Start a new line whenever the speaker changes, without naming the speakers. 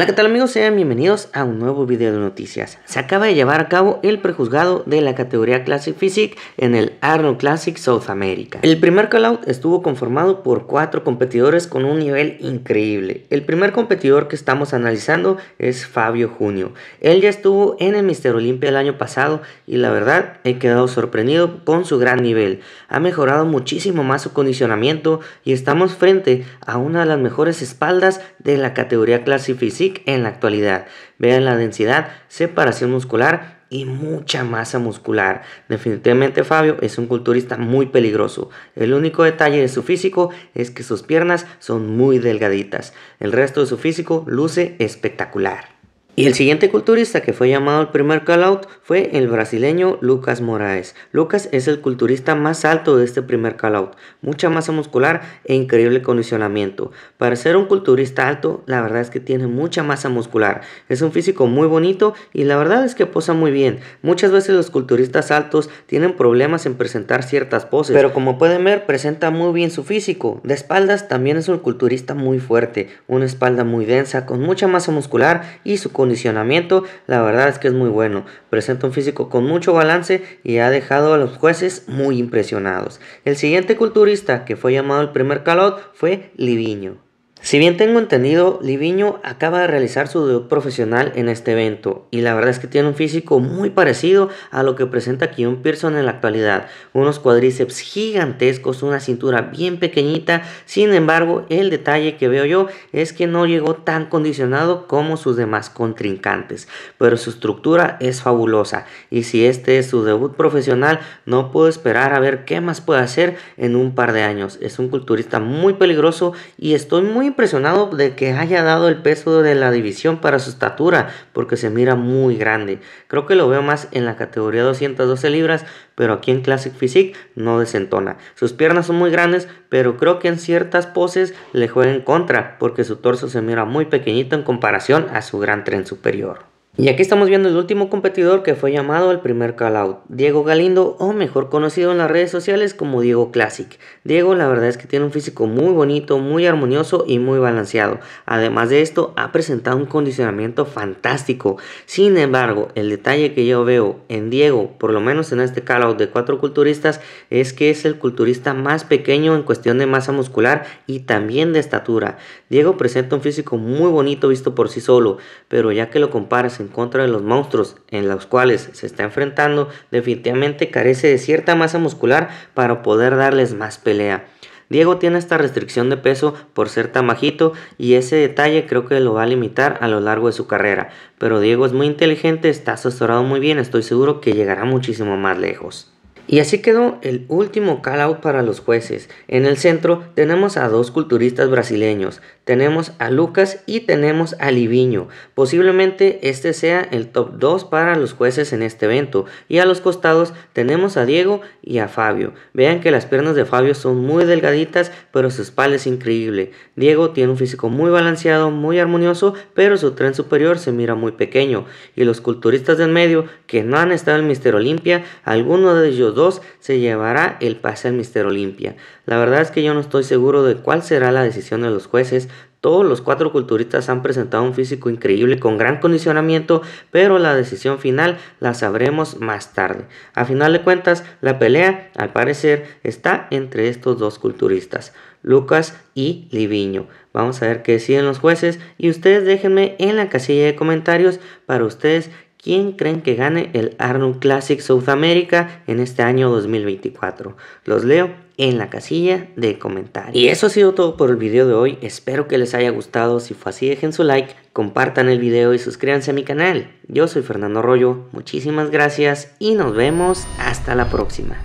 Hola, ¿qué tal amigos? Sean bienvenidos a un nuevo video de noticias. Se acaba de llevar a cabo el prejuzgado de la categoría Classic Physique en el Arnold Classic South America. El primer callout estuvo conformado por cuatro competidores con un nivel increíble. El primer competidor que estamos analizando es Fabio Junio. Él ya estuvo en el Mister Olympia el año pasado y la verdad he quedado sorprendido con su gran nivel. Ha mejorado muchísimo más su condicionamiento y estamos frente a una de las mejores espaldas de la categoría Classic Physique en la actualidad. Vean la densidad, separación muscular y mucha masa muscular. Definitivamente Fabio es un culturista muy peligroso. El único detalle de su físico es que sus piernas son muy delgaditas. El resto de su físico luce espectacular. Y el siguiente culturista que fue llamado al primer call-out fue el brasileño Lucas Moraes. Lucas es el culturista más alto de este primer call-out. Mucha masa muscular e increíble condicionamiento. Para ser un culturista alto, la verdad es que tiene mucha masa muscular. Es un físico muy bonito y la verdad es que posa muy bien. Muchas veces los culturistas altos tienen problemas en presentar ciertas poses. Pero como pueden ver, presenta muy bien su físico. De espaldas también es un culturista muy fuerte. Una espalda muy densa, con mucha masa muscular y su condicionamiento, la verdad es que es muy bueno. Presenta un físico con mucho balance y ha dejado a los jueces muy impresionados. El siguiente culturista que fue llamado el primer calot fue Liviño. Si bien tengo entendido, Liviño acaba de realizar su debut profesional en este evento y la verdad es que tiene un físico muy parecido a lo que presenta Kion Pearson en la actualidad. Unos cuadríceps gigantescos, una cintura bien pequeñita, sin embargo el detalle que veo yo es que no llegó tan condicionado como sus demás contrincantes, pero su estructura es fabulosa y si este es su debut profesional no puedo esperar a ver qué más puede hacer en un par de años. Es un culturista muy peligroso y estoy muy impresionado de que haya dado el peso de la división para su estatura, porque se mira muy grande. Creo que lo veo más en la categoría 212 libras, pero aquí en Classic Physique no desentona. Sus piernas son muy grandes, pero creo que en ciertas poses le juegan en contra, porque su torso se mira muy pequeñito en comparación a su gran tren superior. Y aquí estamos viendo el último competidor que fue llamado el primer call-out, Diego Galindo o mejor conocido en las redes sociales como Diego Classic. Diego la verdad es que tiene un físico muy bonito, muy armonioso y muy balanceado. Además de esto ha presentado un condicionamiento fantástico. Sin embargo, el detalle que yo veo en Diego, por lo menos en este call-out de cuatro culturistas, es que es el culturista más pequeño en cuestión de masa muscular y también de estatura. Diego presenta un físico muy bonito visto por sí solo, pero ya que lo comparas en contra de los monstruos en los cuales se está enfrentando definitivamente carece de cierta masa muscular para poder darles más pelea. Diego tiene esta restricción de peso por ser tan y ese detalle creo que lo va a limitar a lo largo de su carrera. Pero Diego es muy inteligente, está asesorado muy bien, estoy seguro que llegará muchísimo más lejos. Y así quedó el último call out para los jueces. En el centro tenemos a dos culturistas brasileños, tenemos a Lucas y tenemos a Liviño. Posiblemente este sea el top 2 para los jueces en este evento. Y a los costados tenemos a Diego y a Fabio. Vean que las piernas de Fabio son muy delgaditas, pero su espalda es increíble. Diego tiene un físico muy balanceado, muy armonioso, pero su tren superior se mira muy pequeño. Y los culturistas del medio, que no han estado en Mister Olimpia, alguno de ellos se llevará el pase al Mister Olimpia. La verdad es que yo no estoy seguro de cuál será la decisión de los jueces. Todos los cuatro culturistas han presentado un físico increíble con gran condicionamiento, pero la decisión final la sabremos más tarde. A final de cuentas, la pelea, al parecer, está entre estos dos culturistas, Lucas y Liviño. Vamos a ver qué deciden los jueces y ustedes déjenme en la casilla de comentarios para ustedes ¿Quién creen que gane el Arnold Classic South America en este año 2024? Los leo en la casilla de comentarios. Y eso ha sido todo por el video de hoy. Espero que les haya gustado. Si fue así, dejen su like, compartan el video y suscríbanse a mi canal. Yo soy Fernando Rollo. Muchísimas gracias y nos vemos hasta la próxima.